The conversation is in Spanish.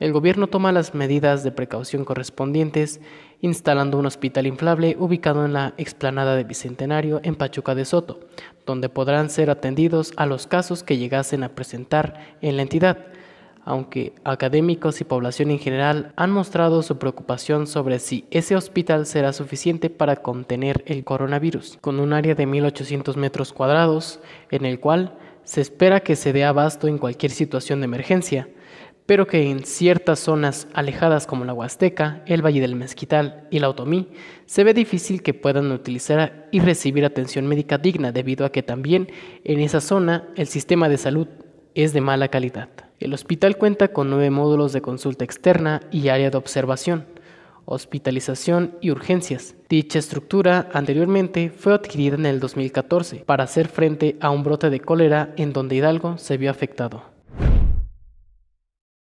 El gobierno toma las medidas de precaución correspondientes, instalando un hospital inflable ubicado en la explanada de Bicentenario en Pachuca de Soto, donde podrán ser atendidos a los casos que llegasen a presentar en la entidad, aunque académicos y población en general han mostrado su preocupación sobre si ese hospital será suficiente para contener el coronavirus, con un área de 1.800 metros cuadrados en el cual se espera que se dé abasto en cualquier situación de emergencia pero que en ciertas zonas alejadas como la Huasteca, el Valle del Mezquital y la Otomí, se ve difícil que puedan utilizar y recibir atención médica digna debido a que también en esa zona el sistema de salud es de mala calidad. El hospital cuenta con nueve módulos de consulta externa y área de observación, hospitalización y urgencias. Dicha estructura anteriormente fue adquirida en el 2014 para hacer frente a un brote de cólera en donde Hidalgo se vio afectado.